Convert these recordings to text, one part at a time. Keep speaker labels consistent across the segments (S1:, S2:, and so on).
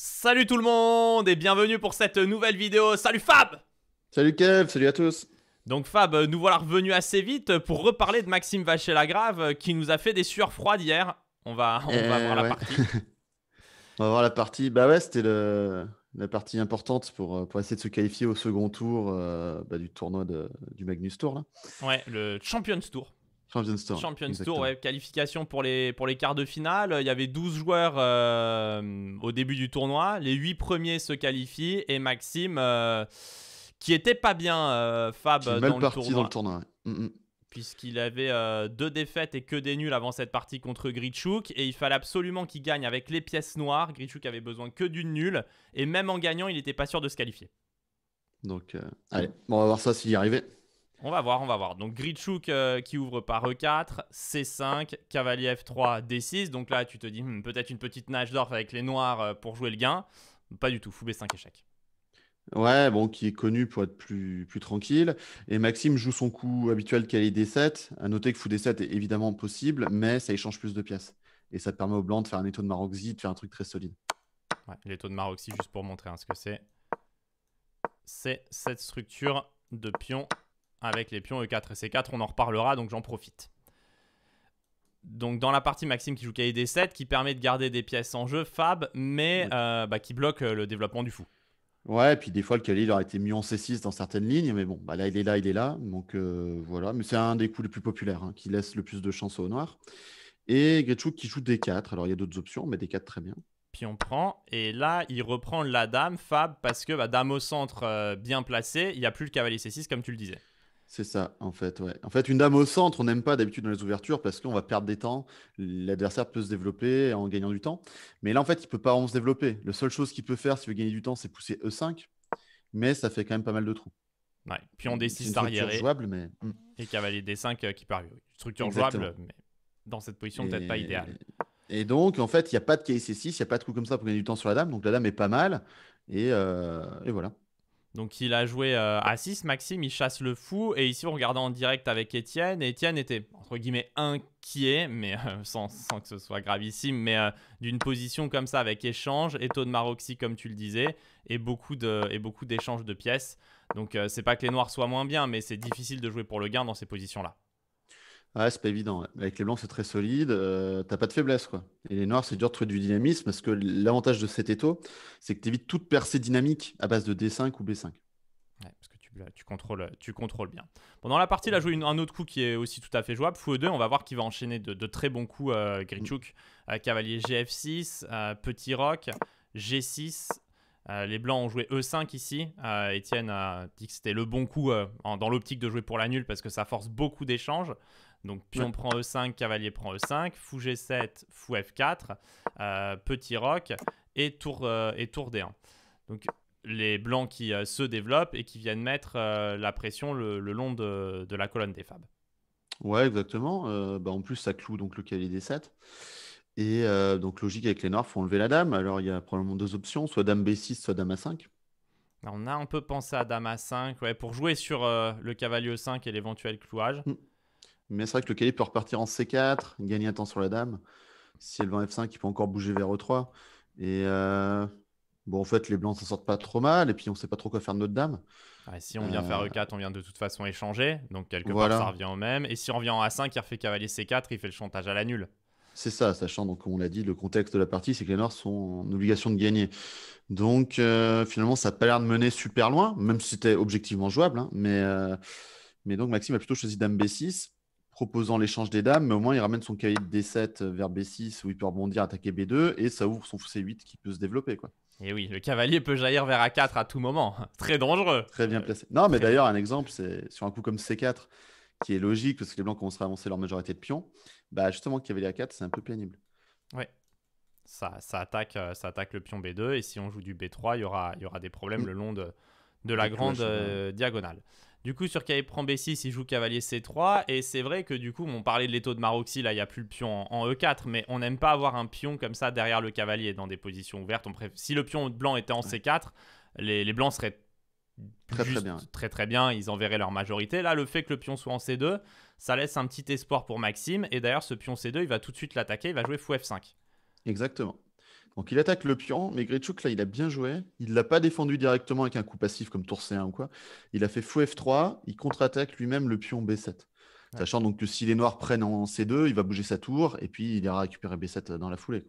S1: Salut tout le monde et bienvenue pour cette nouvelle vidéo. Salut Fab Salut Kev, salut à tous donc Fab, euh, nous voilà revenus assez vite pour reparler de Maxime Vacher-Lagrave euh, qui nous a fait des sueurs froides hier. On va, on va eh voir la
S2: partie. on va voir la partie. Bah ouais, c'était la partie importante euh, pour, essayer de se qualifier au second tour bah, du tournoi du Magnus Tour. Là.
S1: Ouais, le Champions Tour. Champions Tour. qualification pour les, pour les quarts de finale. Il y avait 12 joueurs euh, au début du tournoi. Les 8 premiers se qualifient et Maxime, euh, qui était pas bien, euh, Fab, dans, le tournoi. Mm, mm. Puisqu'il avait deux défaites et que des nuls avant cette partie contre Grichuk. Et il fallait absolument qu'il gagne avec les pièces noires. Grichuk avait besoin que d'une nulle. Et même en gagnant, il n'était pas sûr de se qualifier.
S2: Donc, allez, on va voir ça s'il y arrivait.
S1: On va voir, on va voir. Donc Gritschuk euh, qui ouvre par E4, C5, cavalier F3, D6. Donc là, tu te dis hmm, peut-être une petite nage d'orf avec les noirs euh, pour jouer le gain. Pas du tout, fou B5 échec.
S2: Ouais, bon, qui est connu pour être plus, plus tranquille. Et Maxime joue son coup habituel est D7. À noter que fou D7 est évidemment possible, mais ça échange plus de pièces. Et ça permet aux blancs de faire un étau de Maroxy, de faire un truc très solide.
S1: Ouais, l'étau de Maroxy, juste pour montrer hein, ce que c'est. C'est cette structure de pions avec les pions E4 et C4, on en reparlera, donc j'en profite. Donc dans la partie Maxime qui joue kd D7, qui permet de garder des pièces en jeu, Fab, mais euh, bah, qui bloque euh, le développement du fou.
S2: Ouais, et puis des fois le il aurait été mis en C6 dans certaines lignes, mais bon, bah, là il est là, il est là, donc euh, voilà. Mais c'est un des coups les plus populaires, hein, qui laisse le plus de chance au noir. Et Gretschuk qui joue D4, alors il y a d'autres options, mais D4 très bien.
S1: Puis on prend, et là il reprend la dame, Fab, parce que bah, dame au centre bien placée, il n'y a plus le cavalier C6 comme tu le disais.
S2: C'est ça, en fait. Ouais. En fait, une dame au centre, on n'aime pas d'habitude dans les ouvertures parce qu'on va perdre des temps. L'adversaire peut se développer en gagnant du temps. Mais là, en fait, il ne peut pas vraiment se développer. La seule chose qu'il peut faire s'il veut gagner du temps, c'est pousser E5. Mais ça fait quand même pas mal de trous. Ouais. Puis on D6 jouable, mais. Hmm.
S1: Et cavalier D5 euh, qui parvient. Structure jouable, mais dans cette position, peut-être pas idéale.
S2: Et donc, en fait, il n'y a pas de KC6, il n'y a pas de coup comme ça pour gagner du temps sur la dame. Donc la dame est pas mal. Et, euh, et voilà.
S1: Donc il a joué euh, à 6, Maxime, il chasse le fou. Et ici, on regardait en direct avec Étienne. Et Étienne était, entre guillemets, inquiet, mais euh, sans, que ce soit gravissime, mais euh, d'une position comme ça, avec échange, et taux de Maroxy, comme tu le disais, et beaucoup d'échanges de, pièces. Donc c'est pas que les noirs soient moins bien, mais c'est difficile de jouer pour le gain dans ces positions-là.
S2: Ah ouais, c'est pas évident. Avec les blancs, c'est très solide. Euh, t'as pas de faiblesse, quoi. Et les noirs, c'est dur de trouver du dynamisme parce que l'avantage de cet étau, c'est que tu évites toute percée dynamique à base de D5 ou B5. Ouais, parce que tu, contrôles,
S1: tu contrôles bien. pendant la partie, là, joue un autre coup qui est aussi tout à fait jouable. Fou 2, e on va voir qu'il va enchaîner de, très bons coups. Euh, Grichuk, euh, cavalier GF6, euh, petit rock G6. les blancs ont joué E5 ici. Étienne a dit que c'était le bon coup dans l'optique de jouer pour la nulle parce que ça force beaucoup d'échanges. Donc pion prend E5, cavalier prend E5, fou G7, fou F4, petit roc et tour, euh, et tour D1. Donc les blancs qui euh, se développent et qui viennent mettre euh, la pression le, long de, la colonne des fab
S2: Ouais, exactement. Bah, en plus, ça cloue donc le cavalier D7. Et donc logique avec les noirs, faut enlever la dame. Alors il y a probablement deux options, soit dame B6, soit dame A5.
S1: On a un peu pensé à dame A5 ouais, pour jouer sur le cavalier E5 et l'éventuel clouage. Mm.
S2: Mais c'est vrai que le calibre peut repartir en C4, gagner un temps sur la dame. Si elle va en F5, il peut encore bouger vers E3. Et euh, bon, en fait, les blancs s'en sortent pas trop mal. Et puis, on ne sait pas trop quoi faire de notre dame.
S1: si on vient faire E4, euh. e on vient de toute façon échanger. Donc, quelque part, ça revient au même. Et si on revient en A5, il refait cavalier C4, il fait le chantage à la nulle.
S2: C'est ça, sachant, donc, comme on l'a dit, le contexte de la partie, c'est que les Noirs sont en obligation de gagner. Donc, euh, finalement, ça n'a pas l'air de mener super loin, même si c'était objectivement jouable. Hein. mais, mais donc, Maxime a plutôt choisi Dame B6 proposant l'échange des dames, mais au moins il ramène son cavalier de D7 euh, vers B6 où il peut rebondir, attaquer B2 et ça ouvre son C8 qui peut se développer. quoi.
S1: Et oui, le cavalier peut jaillir vers A4 à tout moment.
S2: Très dangereux. Très bien placé. Non, mais d'ailleurs, un exemple, c'est sur un coup comme C4 qui est logique parce que les blancs commencent à avancer leur majorité de pions. Bah justement, cavalier A4, c'est un peu pénible.
S1: Oui, Ça, ça, attaque, euh, ça attaque le pion B2 et si on joue du B3, il y aura, y aura des problèmes mm. le long de, la grande euh, diagonale. Du coup, sur cavalier prend B6, il joue cavalier C3. Et c'est vrai que du coup, on parlait de l'étau de Maroxy, là, il n'y a plus le pion en, E4. E mais on n'aime pas avoir un pion comme ça derrière le cavalier dans des positions ouvertes. On Si le pion blanc était en C4, les, les blancs seraient très très bien. très très bien, ils enverraient leur majorité. Là, le fait que le pion soit en C2, ça laisse un petit espoir pour Maxime. Et d'ailleurs, ce pion C2, il va tout de suite l'attaquer, il va jouer fou F5.
S2: Exactement. Donc il attaque le pion, mais Gretchuk, là, il a bien joué. Il ne l'a pas défendu directement avec un coup passif comme tour C1 ou quoi. Il a fait fou F3, il contre-attaque lui-même le pion B7. Sachant donc que si les noirs prennent en C2, il va bouger sa tour et puis il ira récupérer B7 dans la foulée.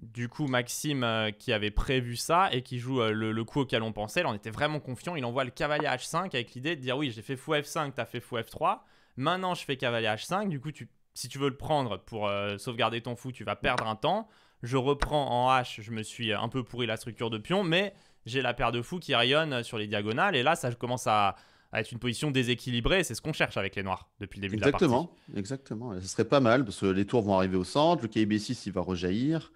S1: Du coup, Maxime, euh, qui avait prévu ça et qui joue euh, le, coup auquel on pensait, on était vraiment confiant. Il envoie le cavalier H5 avec l'idée de dire Oui, j'ai fait fou F5, t'as fait fou F3. Maintenant, je fais cavalier H5. Du coup, tu, si tu veux le prendre pour euh, sauvegarder ton fou, tu vas perdre un temps je reprends en H, je me suis un peu pourri la structure de pion, mais j'ai la paire de fous qui rayonne sur les diagonales, et là, ça commence à, être une position déséquilibrée, c'est ce qu'on cherche avec les noirs depuis le début de la partie.
S2: Exactement, Ce serait pas mal, parce que les tours vont arriver au centre, le KB6, il va rejaillir,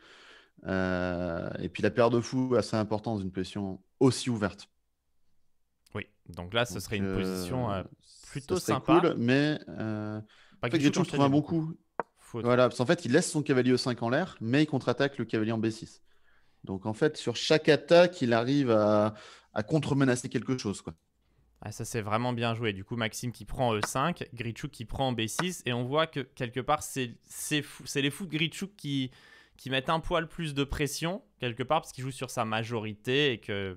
S2: euh, et puis la paire de fous, assez importante dans une position aussi ouverte.
S1: Oui, donc là, ce serait une euh, position euh, plutôt sympa. cool,
S2: mais... en j'ai toujours trouvé un bon coup. Voilà, parce qu'en fait, il laisse son cavalier E5 en l'air, mais il contre-attaque le cavalier en B6. Donc en fait, sur chaque attaque, il arrive à, contre-menacer quelque chose. Quoi.
S1: Ah, ça, c'est vraiment bien joué. Du coup, Maxime qui prend E5, euh, Grichuk qui prend B6, et on voit que quelque part, c'est les fous de Grichuk qui, mettent un poil plus de pression, quelque part, parce qu'il joue sur sa majorité et que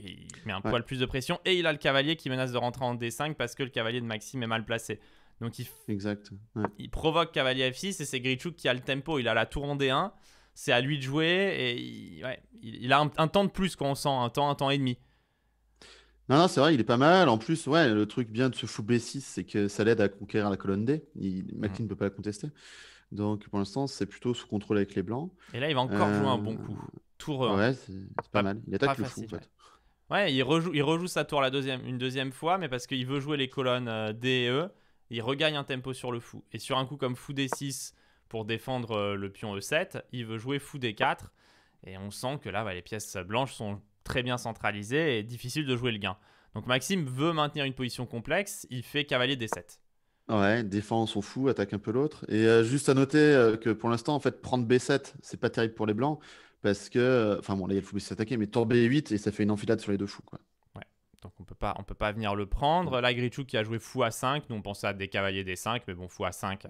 S1: il met un poil plus de pression, et il a le cavalier qui menace de rentrer en D5 parce que le cavalier de Maxime est mal placé. Donc
S2: il,
S1: provoque cavalier F6 et c'est Grichuk qui a le tempo, il a la tour en D1, c'est à lui de jouer et il, a un, temps de plus qu'on sent, un temps, un temps et demi.
S2: Non, non, c'est vrai, il est pas mal. En plus, ouais, le truc bien de ce fou B6, c'est que ça l'aide à conquérir la colonne D. Il... ne mhm. peut pas la contester. Donc pour l'instant, c'est plutôt sous contrôle avec les blancs. Et là, il va encore jouer un bon euh, coup. Tour. Euh, ouais, c'est pas, mal. Il attaque le fou, en fait.
S1: Ouais, il, rejoue, il rejoue sa tour la deuxième, une deuxième fois, mais parce qu'il veut jouer les colonnes euh, D et E il regagne un tempo sur le fou. Et sur un coup comme fou d6 pour défendre euh, le pion e7, il veut jouer fou d4. Et on sent que là, bah, les pièces blanches sont très bien centralisées et difficile de jouer le gain. Donc Maxime veut maintenir une position complexe, il fait cavalier d7.
S2: Ouais, défend son fou, attaque un peu l'autre. Et euh, juste à noter euh, que pour l'instant, en fait, prendre b7, c'est pas terrible pour les blancs. Parce que, enfin bon, là, il faut a le fou mais tour b8 et ça fait une enfilade sur les deux fous. Quoi.
S1: Donc on peut pas, on peut pas venir le prendre. Mm. Là, Grichou qui a joué fou à 5, nous on pensait à des cavaliers des 5, mais bon, fou à 5,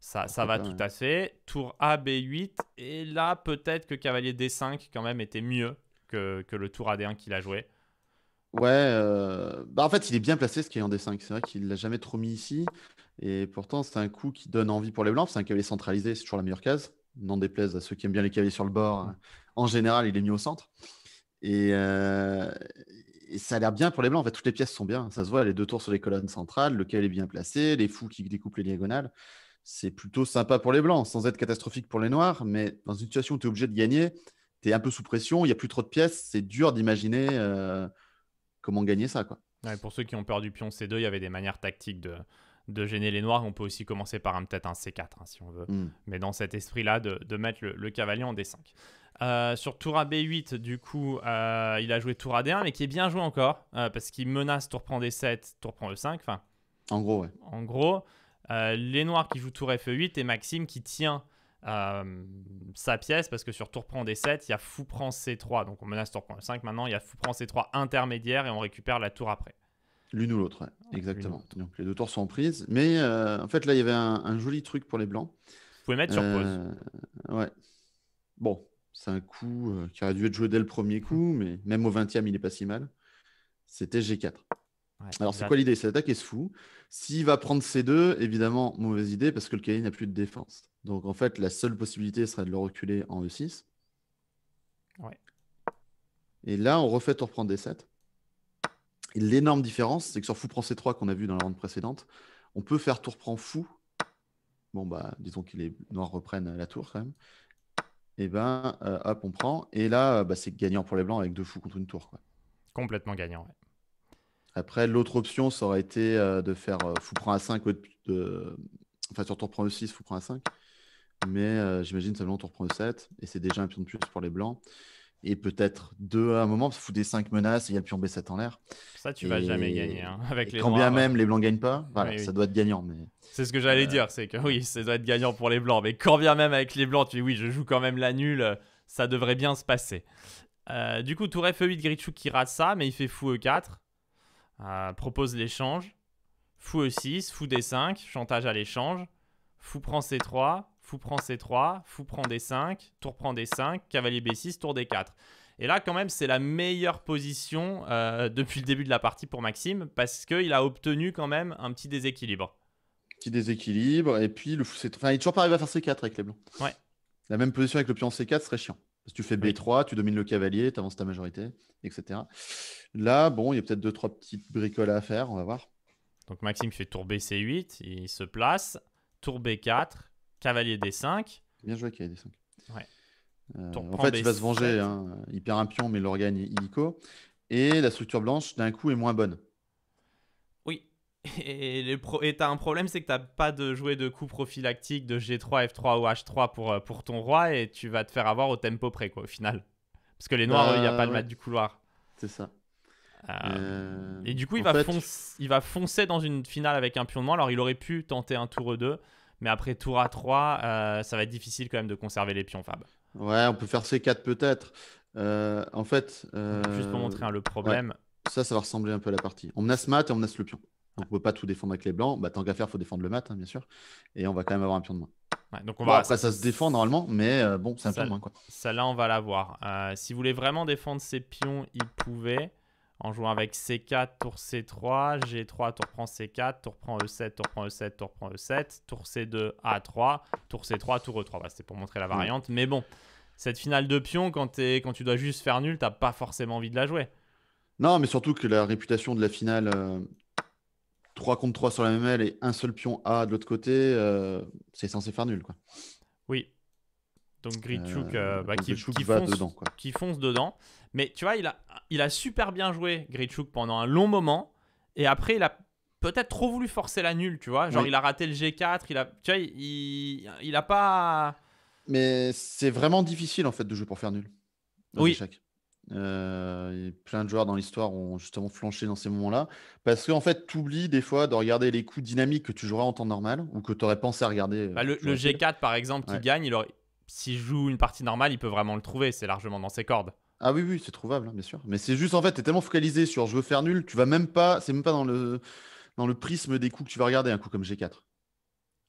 S1: ça, ça va tout à fait. Tour A, B8, et là peut-être que cavalier D5 quand même était mieux que, le tour AD1 qu'il a joué.
S2: Ouais, euh, bah en fait il est bien placé ce qui est en D5, c'est vrai qu'il l'a jamais trop mis ici, et pourtant c'est un coup qui donne envie pour les blancs, c'est un cavalier centralisé, c'est toujours la meilleure case, n'en déplaise à ceux qui aiment bien les cavaliers sur le bord, mm. en général il est mis au centre. Et, euh, ça a l'air bien pour les blancs. En fait, toutes les pièces sont bien. Ça se voit, les deux tours sur les colonnes centrales, lequel est bien placé, les fous qui découpent les diagonales. C'est plutôt sympa pour les blancs, sans être catastrophique pour les noirs. Mais dans une situation où tu es obligé de gagner, tu es un peu sous pression, il n'y a plus trop de pièces. C'est dur d'imaginer euh, comment gagner ça. Quoi.
S1: pour ceux qui ont peur du pion C2, il y avait des manières tactiques de, gêner les noirs. On peut aussi commencer par peut-être un C4 hein, si on veut. Hmm. Mais dans cet esprit-là, de, mettre le, le cavalier en D5. Euh, sur tour à B8, du coup, euh, il a joué tour à D1, mais qui est bien joué encore, euh, parce qu'il menace tour prend D7, tour prend E5. en gros, En gros, les Noirs qui jouent tour F8 e et Maxime qui tient sa pièce, parce que sur tour prend D7, il y a fou prend C3. Donc on menace tour prend E5. Maintenant, il y a fou prend C3 intermédiaire et on récupère la tour après.
S2: L'une ou l'autre, exactement. Donc les deux tours sont prises. Mais en fait, là, il y avait un, un, joli truc pour les Blancs. Vous pouvez mettre sur pause. Ouais. Bon, c'est un coup euh, qui aurait dû être joué dès le premier mmh. coup, mais même au 20e, il n'est pas si mal. C'était G4. Alors, c'est quoi l'idée Cette attaque est fou. S'il va prendre C2, évidemment, mauvaise idée parce que le cavalier n'a plus de défense. Donc, en fait, la seule possibilité serait de le reculer en E6. Ouais. Et là, on refait tour prendre D7. L'énorme différence, c'est que sur fou prend C3 qu'on a vu dans la ronde précédente, on peut faire tour prend fou. Bon, bah, disons que les noirs reprennent la tour quand même et ben euh, hop, on prend. Et là, euh, bah, c'est gagnant pour les blancs avec deux fous contre une tour.
S1: Complètement gagnant.
S2: Après, l'autre option, ça aurait été euh, de faire fou prend à 5 de, enfin sur tour prend 6 e fou prend à 5. Mais j'imagine seulement tour prend 7 e et c'est déjà un pion de plus pour les blancs et peut-être deux à un moment, parce que faut des cinq menaces il y a le pion B7 en l'air. Ça, tu vas jamais gagner. Hein, avec les quand bien même les blancs gagnent pas, ça doit être gagnant. Mais...
S1: C'est ce que j'allais euh, dire, c'est que oui, ça doit être gagnant pour les blancs, mais quand bien même avec les blancs, tu dis oui, je joue quand même la nulle, ça devrait bien se passer. Euh, du coup, tour F8, e Grichuk qui rate ça, mais il fait fou E4, euh, propose l'échange, fou E6, fou D5, chantage à l'échange, fou prend C3, fou prend C3, fou prend D5, tour prend D5, cavalier B6, tour D4. Et là, quand même, c'est la meilleure position euh, depuis le début de la partie pour Maxime, parce qu'il a obtenu quand même un petit déséquilibre.
S2: Petit déséquilibre, et puis le fou, c'est Enfin, il toujours pas arrivé à faire C4 avec les blancs. Ouais. La même position avec le pion C4 serait chiant. Si tu fais B3, tu domines le cavalier, tu avances ta majorité, etc. Là, bon, il y a peut-être deux, trois petites bricoles à faire, on va
S1: voir. Donc Maxime fait tour B C8, il se place, tour B4, cavalier D5. Bien joué, cavalier D5. Ouais.
S2: Euh, en fait, il va se venger. Il perd un pion, mais l'organe regagne illico. Et la structure blanche, d'un coup, est moins bonne.
S1: Oui. Et t'as un problème, c'est que t'as pas de jouer de coup prophylactique de G3, F3 ou H3 pour, euh, pour ton roi. Et tu vas te faire avoir au tempo près, quoi, au final. Parce que les noirs, il n'y a bah pas de le mat du couloir.
S2: C'est ça. Euh, et du coup, il va,
S1: foncer, il va foncer dans une finale avec un pion de moins. Alors, il aurait pu tenter un tour e 2 mais après tour à 3, euh, ça va être difficile quand même de conserver les pions, Fab.
S2: Ouais, on peut faire C4 peut-être. Euh, en fait. Juste pour montrer hein, le euh, problème. Ça, ça va ressembler un peu à la partie. On menace mat et on menace le pion. Donc, on ne peut pas tout défendre avec les blancs. Bah, tant qu'à faire, il faut défendre le mat, hein, bien sûr. Et on va quand même avoir un pion de main.
S1: donc après, ça, se défend normalement, mais bon, c'est un pion Quoi. Ça, là, on va l'avoir. si vous voulez vraiment défendre ces pions, il pouvait en jouant avec C4, tour C3, G3, tour prend C4, tour prend E7, tour prend E7, tour prend E7, tour C2, A3, tour C3, tour E3. Bah, c'était pour montrer la variante. Mais bon, cette finale de pion, quand, tu dois juste faire nul, t'as pas forcément envie de la jouer.
S2: Non, mais surtout que la réputation de la finale 3 euh, contre 3 sur la même l et un seul pion A de l'autre côté, euh, c'est censé faire nul. quoi.
S1: Oui. Donc Grichuk qui fonce dedans. Mais tu vois, il a, il a super bien joué Grichuk pendant un long moment. Et après, il a peut-être trop voulu forcer la nulle, tu vois. Genre, il a raté le G4. Il a, tu vois, il, il a pas.
S2: Mais c'est vraiment difficile en fait de jouer pour faire nul. Oui. Euh, plein de joueurs dans l'histoire ont justement flanché dans ces moments-là. Parce qu'en fait, tu oublies des fois de regarder les coups dynamiques que tu jouerais en temps normal ou que tu aurais pensé à regarder. Euh, bah, le, G4,
S1: par exemple, qui gagne, il aurait... s'il joue une partie normale, il peut vraiment le trouver. C'est largement dans ses cordes. Ah
S2: oui, oui, c'est trouvable, hein, bien sûr. Mais c'est juste, en fait, tu es tellement focalisé sur je veux faire nul, tu vas même pas, c'est même pas dans le, dans le prisme des coups que tu vas regarder, un coup comme G4.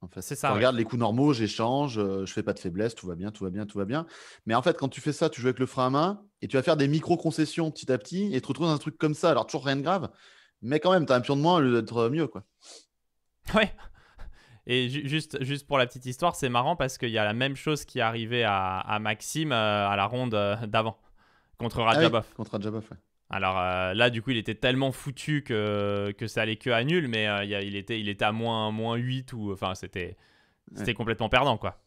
S2: En c'est ça. Tu regardes les coups normaux, j'échange, euh, je fais pas de faiblesse, tout va bien, tout va bien, tout va bien. Mais en fait, quand tu fais ça, tu joues avec le frein à main et tu vas faire des micro-concessions petit à petit et te retrouves un truc comme ça. Alors, toujours rien de grave, mais quand même, tu as un pion de moins, lieu d'être euh, mieux, quoi. Ouais.
S1: Et juste, juste pour la petite histoire, c'est marrant parce qu'il y a la même chose qui est arrivée à, Maxime euh, à la ronde d'avant. Ah contre Radjabov. contre Alors euh, là, du coup, il était tellement foutu que, que ça allait que à nul, mais euh, il, était, il était à moins, 8 ou. Enfin, c'était c'était complètement perdant, quoi.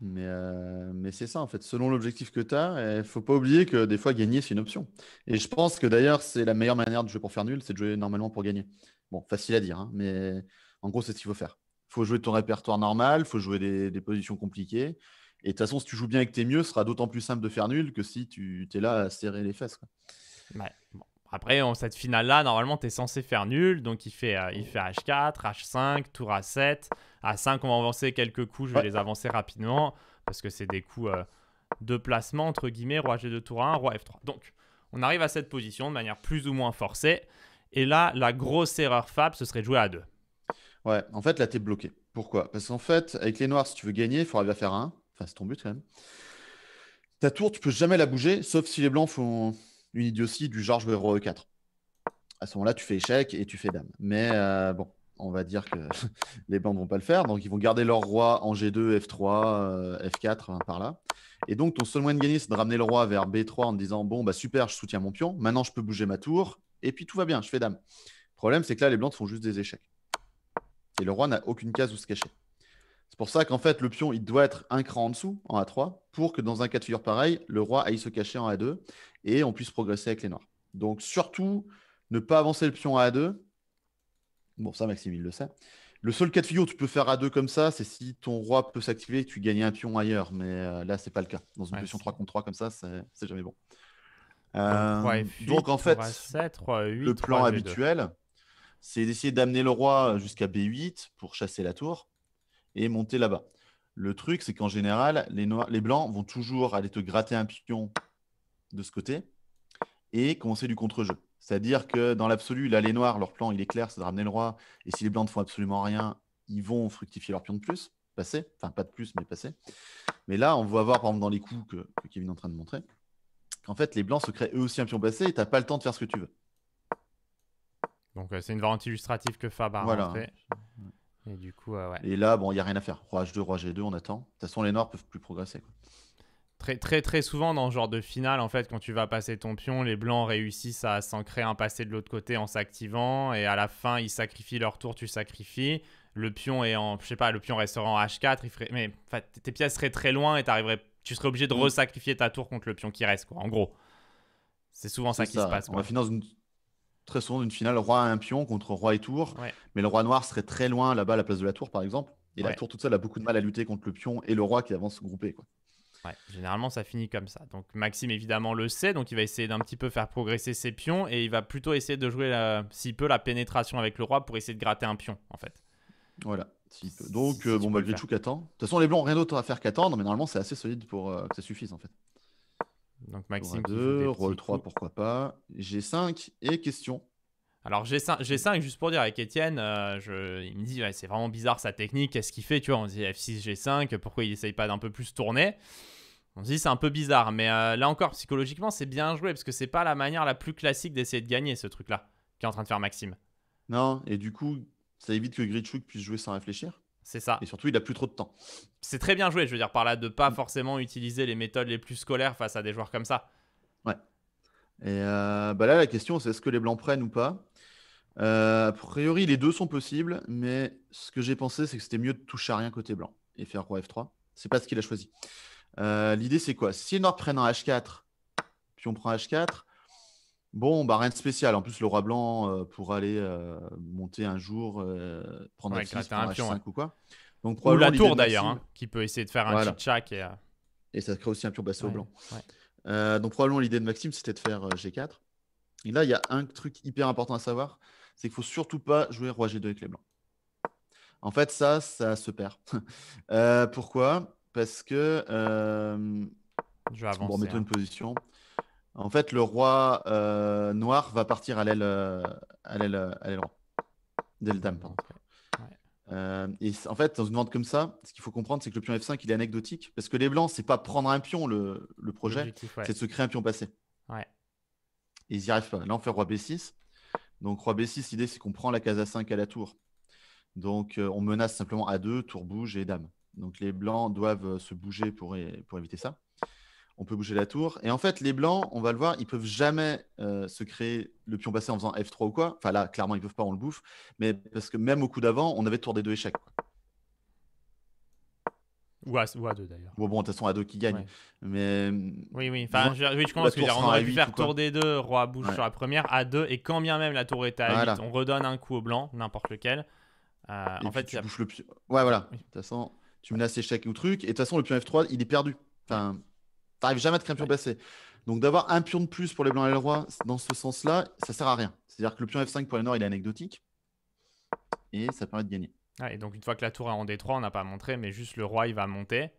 S2: Mais, euh, mais c'est ça, en fait. Selon l'objectif que tu as, il faut pas oublier que des fois, gagner, c'est une option. Et je pense que d'ailleurs, c'est la meilleure manière de jouer pour faire nul, c'est de jouer normalement pour gagner. Bon, facile à dire, hein, mais en gros, c'est ce qu'il faut faire. Il faut jouer ton répertoire normal, il faut jouer des, des positions compliquées. Et de toute façon, si tu joues bien avec t'es mieux, ce sera d'autant plus simple de faire nul que si tu es là à serrer les fesses.
S1: Après, en cette finale-là, normalement, tu es censé faire nul. Donc, il fait, euh, il fait H4, H5, tour A7. A5, on va avancer quelques coups. Je vais les avancer rapidement parce que c'est des coups euh, de placement, entre guillemets, roi G2, tour 1, roi F3. Donc, on arrive à cette position de manière plus ou moins forcée. Et là, la grosse erreur fab, ce serait de jouer à 2.
S2: Ouais, en fait, là, tu es bloqué. Pourquoi Parce qu'en fait, avec les noirs, si tu veux gagner, il faudrait bien faire un. Enfin, c'est ton but quand même. Ta tour, tu peux jamais la bouger, sauf si les blancs font une idiotie du genre vais roi e4. À ce moment-là, tu fais échec et tu fais dame. Mais euh, bon, on va dire que les blancs ne vont pas le faire. Donc, ils vont garder leur roi en G2, F3, F4, par là. Et donc, ton seul moyen de gagner, c'est de ramener le roi vers B3 en disant Bon, bah super, je soutiens mon pion. Maintenant, je peux bouger ma tour. Et puis, tout va bien, je fais dame. Le problème, c'est que là, les blancs font juste des échecs. Et le roi n'a aucune case où se cacher. C'est pour ça qu'en fait, le pion, il doit être un cran en dessous, en A3, pour que dans un cas de figure pareil, le roi aille se cacher en A2 et on puisse progresser avec les noirs. Donc surtout, ne pas avancer le pion à A2. Bon, ça, Maxime, il le sait. Le seul cas de figure où tu peux faire A2 comme ça, c'est si ton roi peut s'activer et tu gagnes un pion ailleurs. Mais là, euh, là, c'est pas le cas. Dans une position 3 contre 3 comme ça, c'est jamais bon. Euh, euh, donc en fait, le plan habituel, c'est d'essayer d'amener le roi jusqu'à B8 pour chasser la tour et monter là-bas. Le truc, c'est qu'en général, les, noirs, les blancs vont toujours aller te gratter un pion de ce côté et commencer du contre-jeu. C'est-à-dire que dans l'absolu, là, les noirs, leur plan, il est clair, c'est de ramener le roi. Et si les blancs ne font absolument rien, ils vont fructifier leur pion de plus, passé. Enfin, pas de plus, mais passé. Mais là, on voit voir, par exemple, dans les coups que, Kevin est en train de montrer, qu'en fait, les blancs se créent eux aussi un pion passé et tu n'as pas le temps de faire ce que tu veux.
S1: Donc, euh, c'est une variante illustrative que Fab a voilà. Et du coup, euh,
S2: Et là, bon, il n'y a rien à faire. Roi H2, Roi G2, on attend. De toute façon, les Noirs peuvent plus progresser.
S1: Très, très, très souvent, dans ce genre de finale, en fait, quand tu vas passer ton pion, les Blancs réussissent à s'ancrer un passé de l'autre côté en s'activant. Et à la fin, ils sacrifient leur tour, tu sacrifies. Le pion est en, je sais pas, le pion restera en H4. Il mais tes pièces seraient très loin et tu serais obligé de mm. resacrifier ta tour contre le pion qui reste, En gros, c'est souvent ça, qui se passe. On
S2: une très souvent d'une finale roi à un pion contre roi et tour. Mais le roi noir serait très loin là-bas à la place de la tour, par exemple. Et la tour toute seule a beaucoup de mal à lutter contre le pion et le roi qui avance groupé.
S1: généralement, ça finit comme ça. Donc, Maxime, évidemment, le sait. Donc, il va essayer d'un petit peu faire progresser ses pions. Et il va plutôt essayer de jouer, la... s'il peut, la pénétration avec le roi pour essayer de gratter un pion, en fait.
S2: Voilà. Donc, euh, bon, bah, tout attend. De toute façon, les blancs n'ont rien d'autre à faire qu'attendre. Mais normalement, c'est assez solide pour euh, que ça suffise, en fait. Donc Maxime. 2, rôle 3, pourquoi pas. G5 et question.
S1: Alors G5, G5 juste pour dire avec Étienne, euh, il me dit c'est vraiment bizarre sa technique, qu'est-ce qu'il fait Tu vois, on dit F6, G5, pourquoi il essaye pas d'un peu plus tourner on se dit c'est un peu bizarre, mais euh, là encore psychologiquement c'est bien joué parce que c'est pas la manière la plus classique d'essayer de gagner ce truc-là qui est en train de faire Maxime. Non,
S2: et du coup ça évite que Grichuk puisse jouer sans réfléchir. C'est ça. Et surtout, il a plus trop de temps.
S1: C'est très bien joué, je veux dire, par là, de pas mm. forcément utiliser les méthodes les plus scolaires face à des joueurs comme ça.
S2: Ouais. Et euh, bah là, la question, c'est est-ce que les Blancs prennent ou pas euh, A priori, les deux sont possibles, mais ce que j'ai pensé, c'est que c'était mieux de toucher à rien côté Blanc et faire Roi F3. C'est pas ce qu'il a choisi. Euh, l'idée, c'est quoi Si les Noirs prennent un H4, puis on prend H4, Bon, bah, rien de spécial. En plus, le roi blanc, euh, pour aller euh, monter un jour, euh, prendre un pion, 5 ou quoi. Donc, ou la tour d'ailleurs, hein, qui peut essayer de faire un petit et, et, ça crée aussi un pion bassé au blanc. donc, probablement, l'idée de Maxime, c'était de faire G4. Et là, il y a un truc hyper important à savoir c'est qu'il faut surtout pas jouer roi G2 avec les blancs. En fait, ça, ça se perd. pourquoi Parce que. Je vais avancer. Bon, mettons hein. une position. En fait, le roi euh, noir va partir à l'aile euh, à l'aile euh, à l'aile roi. dame, et en fait, dans une vente comme ça, ce qu'il faut comprendre, c'est que le pion F5, il est anecdotique. Parce que les blancs, c'est pas prendre un pion le, projet, c'est de se créer un pion passé. Et ils n'y arrivent pas. Là, on fait roi B6. Donc, roi B6, l'idée, c'est qu'on prend la case A5 à la tour. Donc, on menace simplement A2, tour bouge et dame. Donc, les blancs doivent se bouger pour, pour éviter ça on peut bouger la tour. Et en fait, les blancs, on va le voir, ils peuvent jamais euh, se créer le pion passé en faisant F3 ou quoi. Enfin là, clairement, ils peuvent pas, on le bouffe. Mais parce que même au coup d'avant, on avait tour des deux échecs.
S1: Ou à, deux d'ailleurs.
S2: Bon, bon, de toute façon, à deux qui gagne. Mais... Oui, oui. Enfin, je, oui, je pense que dire, on aurait pu faire tour
S1: des deux, roi bouge sur la première, à deux, et quand bien même la tour est à on redonne un coup au blanc, n'importe lequel. Euh, en fait, tu le pion.
S2: Ouais, voilà. De toute façon, tu menaces échec ou truc, et de toute façon, le pion F3, il est perdu. Enfin. T'arrives jamais à te créer un pion passé. Donc d'avoir un pion de plus pour les blancs et le roi, dans ce sens-là, ça sert à rien. C'est-à-dire que le pion F5 pour les noirs, il est anecdotique et ça permet de gagner.
S1: Ah, et donc une fois que la tour est en D3, on n'a pas montré, mais juste le roi, il va monter.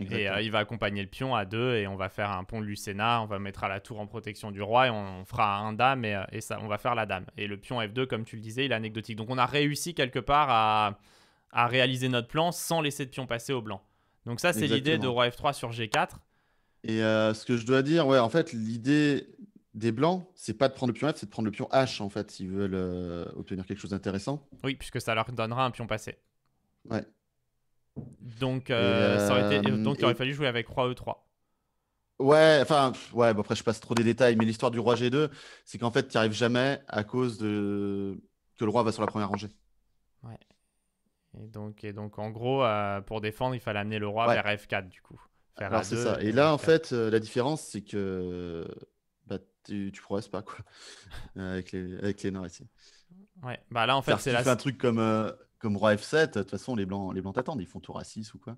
S1: Et euh, il va accompagner le pion à deux et on va faire un pont de Lucena, on va mettre à la tour en protection du roi et on, fera un dame euh, et, ça, on va faire la dame. Et le pion F2, comme tu le disais, il est anecdotique. Donc on a réussi quelque part à, réaliser notre plan sans laisser de pion passer aux blancs. Donc ça, c'est l'idée de roi F3 sur G4.
S2: Et euh, ce que je dois dire, ouais, en fait, l'idée des blancs, c'est pas de prendre le pion F, c'est de prendre le pion H, en fait, s'ils veulent euh, obtenir quelque chose d'intéressant.
S1: Oui, puisque ça leur donnera un pion passé. Ouais. Donc, euh, Donc il aurait fallu jouer avec roi E3.
S2: Ouais, enfin, ouais, après, je passe trop des détails, mais l'histoire du roi G2, c'est qu'en fait, tu n'y arrives jamais à cause de que le roi va sur la première rangée.
S1: Ouais. Et donc, et donc en gros, pour défendre, il fallait amener le roi vers F4, du coup c'est ça. Et là, en
S2: fait, euh, la différence, c'est que bah, tu, tu progresses pas, quoi, euh, avec les, avec les noirs ici.
S1: Ouais, bah là, en fait, c'est là. Tu un
S2: truc comme, euh, comme Roi F7, de toute façon, les Blancs les blancs t'attendent, ils font tour à 6 ou quoi.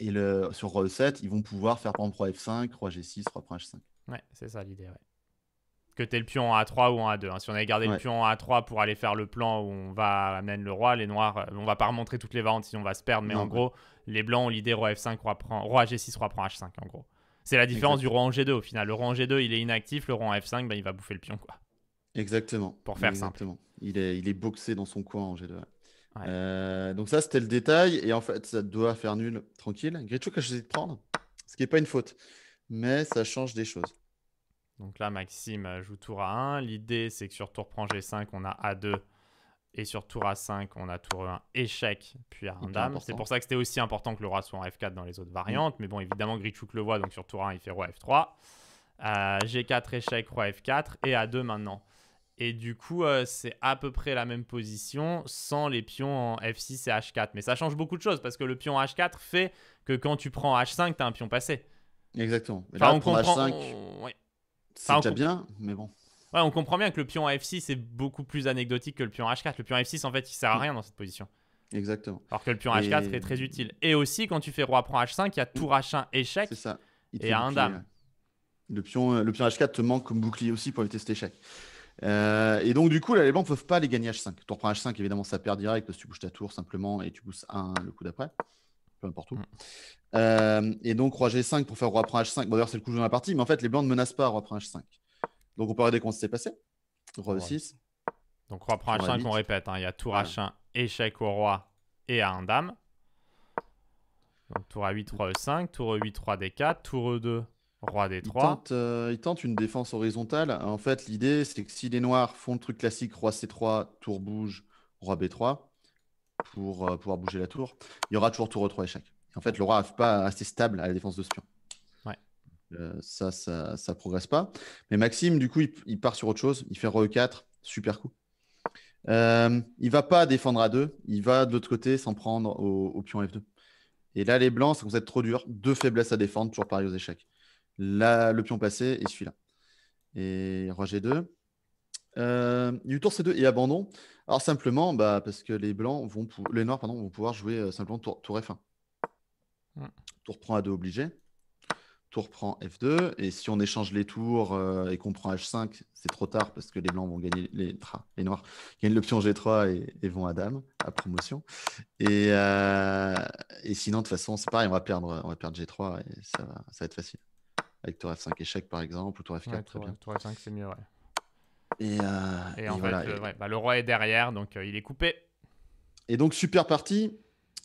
S2: et le, sur Roi E7, ils vont pouvoir faire prendre Roi F5, Roi G6,
S1: Roi Prince 5. Ouais, c'est ça l'idée, que tu le pion en A3 ou en A2. Hein. Si on avait gardé le pion en A3 pour aller faire le plan où on va amener le roi, les noirs, euh, on va pas remontrer toutes les variantes sinon on va se perdre, mais en gros, les blancs ont l'idée roi F5, roi, roi G6, roi prend H5 en gros. C'est la différence du roi en G2 au final. Le roi en G2 il est inactif, le roi en F5 ben, il va bouffer le pion quoi.
S2: Exactement. Pour faire simplement, Il est, boxé dans son coin en G2. Euh, donc ça c'était le détail et en fait ça doit faire nul tranquille. Grichuk a choisi de prendre, ce qui n'est pas une faute, mais ça
S1: change des choses. Donc là, Maxime joue tour A1. L'idée, c'est que sur tour prend G5, on a A2. Et sur tour A5, on a tour 1 échec, puis à dame. C'est pour ça que c'était aussi important que le roi soit en F4 dans les autres mm. variantes. Mais bon, évidemment, Grichouk le voit, donc sur tour 1, il fait roi F3. Euh, G4 échec, roi F4 et A2 maintenant. Et du coup, euh, c'est à peu près la même position sans les pions en F6 et H4. Mais ça change beaucoup de choses parce que le pion H4 fait que quand tu prends H5, tu as un pion passé.
S2: Exactement. on H5... C'est bien, mais bon.
S1: Ouais, on comprend bien que le pion f 6 c'est beaucoup plus anecdotique que le pion H4. Le pion F6 en fait il sert à mm. rien dans cette position. Exactement. Alors que le pion H4 est très utile. Et aussi quand tu fais roi prend H5, il y a mm. tour H1 échec. C'est ça. Il et un dame.
S2: Le pion, euh, le pion H4 te manque comme bouclier aussi pour éviter cet échec. Euh, et donc, du coup, là, les blancs ne peuvent pas les gagner H5. Tour prend H5, évidemment, ça perd direct parce que tu bouges ta tour simplement et tu pousses 1 le coup d'après peu importe où. Mm. Euh, et donc, roi g5 pour faire roi prend h5. Bon, d'ailleurs, c'est le coup de la partie, mais en fait, les blancs ne menacent pas roi prend h5. Donc, on peut regarder comment s'est passé. Roi e 6
S1: Donc, roi prend h5, on répète. Hein, il y a tour h1, échec au roi et à un dame. Donc, tour a8, roi e5, tour e8, roi d4, tour e2, roi d3. Il tente,
S2: euh, il tente une défense horizontale. En fait, l'idée, c'est que si les noirs font le truc classique, roi c3, tour bouge, roi b3 pour euh, pouvoir bouger la tour, il y aura toujours tour e 3 échec. En fait, le roi pas assez stable à la défense de ce Ouais. Euh, ça, ça, progresse pas. Mais Maxime, du coup, il, part sur autre chose. Il fait roi 4 super coup. il euh, il va pas défendre à 2, il va de l'autre côté s'en prendre au, pion F2. Et là, les blancs, ça vous êtes trop dur. Deux faiblesses à défendre, toujours pareil aux échecs. Là, le pion passé et celui-là. Et roi G2. Euh, eu tour C2 et abandon. Alors simplement, bah, parce que les blancs vont les noirs pardon, vont pouvoir jouer euh, simplement tour, tour F1. Tour prend A2 obligé. Tour prend F2. Et si on échange les tours euh, et qu'on prend H5, c'est trop tard parce que les blancs vont gagner les, les noirs gagnent l'option G3 et, vont à Dame à promotion. Euh, et, sinon, de toute façon, c'est pareil, on va perdre, on va perdre G3 et ça, ça va être facile. Avec tour F5 échec par exemple, ou tour F4. très bien.
S1: tour F5, c'est mieux, ouais.
S2: Euh, et, en fait, euh,
S1: bah, le roi est derrière, donc euh, il est coupé.
S2: Et donc, super partie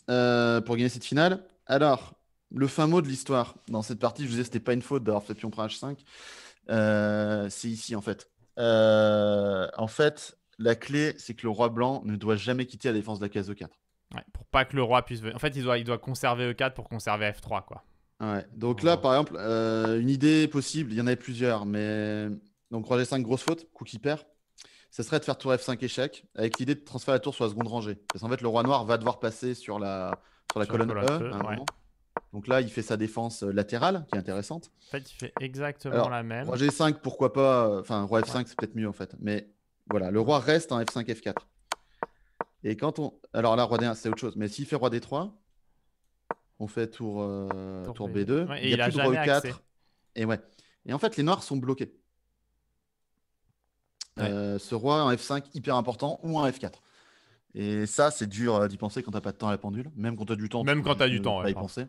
S2: pour gagner cette finale. Alors, le fin mot de l'histoire dans cette partie, je vous disais, c'était pas une faute d'avoir fait pion prend H5. c'est ici en fait. en fait, la clé, c'est que le roi blanc ne doit jamais quitter la défense de la case E4.
S1: pour pas que le roi puisse. En fait, il doit, il doit conserver E4 pour conserver F3, quoi.
S2: Donc là, par exemple, une idée possible, il y en a plusieurs, mais donc roi G5, grosse faute, coup qui perd, ce serait de faire tour F5 échec, avec l'idée de transférer la tour sur la seconde rangée. Parce qu'en fait, le roi noir va devoir passer sur la, la colonne, E. e donc là, il fait sa défense euh, latérale, qui est intéressante.
S1: En fait, il fait exactement la même. Roi G5,
S2: pourquoi pas. Euh, enfin, roi F5, c'est peut-être mieux en fait. Mais voilà, le roi reste en F5, F4. Et quand on. Alors là, roi D1, c'est autre chose. Mais s'il fait roi D3, on fait tour, euh, tour, B2. il n'y a, plus de roi E4. Et ouais. Et en fait, les noirs sont bloqués. Euh, ce roi en F5 hyper important ou en F4. Et ça, c'est dur euh, d'y penser quand t'as pas de temps à la pendule, même quand t'as du temps. Même quand du temps, à y penser.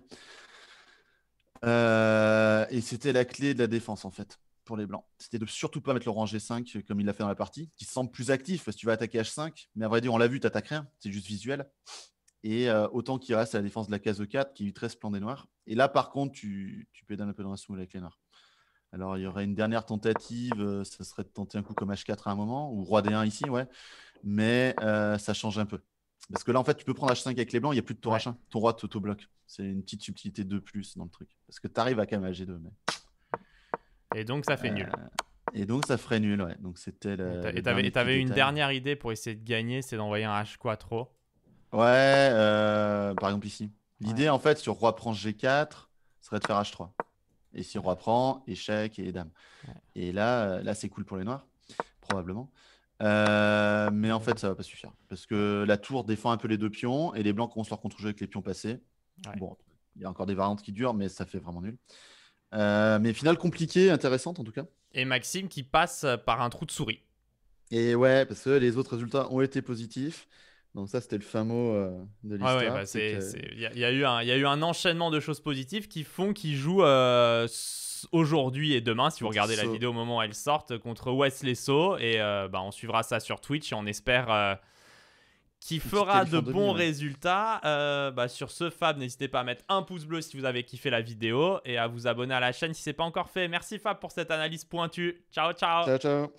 S2: Euh, et c'était la clé de la défense en fait pour les blancs. C'était de surtout pas mettre le rang G5 comme il l'a fait dans la partie, qui semble plus actif parce que tu vas attaquer H5, mais à vrai dire on l'a vu, t'attaques rien, c'est juste visuel. Et autant qu'il reste à la défense de la case 4 e qui lui ce plan des noirs. Et là par contre tu, peux pédales un peu dans la avec les noirs. Alors, il y aurait une dernière tentative, ce euh, serait de tenter un coup comme H4 à un moment, ou Roi D1 ici, ouais. Mais euh, ça change un peu. Parce que là, en fait, tu peux prendre H5 avec les blancs, il n'y a plus de tour H1. Ton roi t'auto-bloque. C'est une petite subtilité de plus dans le truc. Parce que tu arrives à quand même à G2.
S1: Et donc, ça fait euh, nul. Et
S2: donc, ça ferait nul, ouais. Donc, c'était Et t'avais, avais une dernière
S1: idée pour essayer de gagner, c'est d'envoyer un H4
S2: Ouais, par exemple ici. L'idée, en fait, sur roi prend G4, serait de faire H3. Et si on reprend, échec et dame. Et là, euh, là c'est cool pour les noirs, probablement. Euh, mais en fait, ça va pas suffire. Parce que la tour défend un peu les deux pions et les blancs commencent leur contre-jeu avec les pions passés. Bon, il y a encore des variantes qui durent, mais ça fait vraiment nul. Euh, mais finale compliquée, intéressante en tout cas.
S1: Et Maxime qui passe par un trou de souris.
S2: Et ouais, parce que les autres résultats ont été positifs. Donc ça, c'était le fin mot euh, de l'histoire. Il bah,
S1: y, a eu un, y a eu un enchaînement de choses positives qui font qu'ils jouent euh, aujourd'hui et demain. Si vous regardez la vidéo au moment où elle sort, contre Wesley So, et euh, bah, on suivra ça sur Twitch et on espère qu'il fera de bons hein. résultats. Bah, sur ce, Fab, n'hésitez pas à mettre un pouce bleu si vous avez kiffé la vidéo et à vous abonner à la chaîne si ce n'est pas encore fait. Merci Fab pour cette analyse pointue. Ciao, ciao. Ciao,
S2: ciao.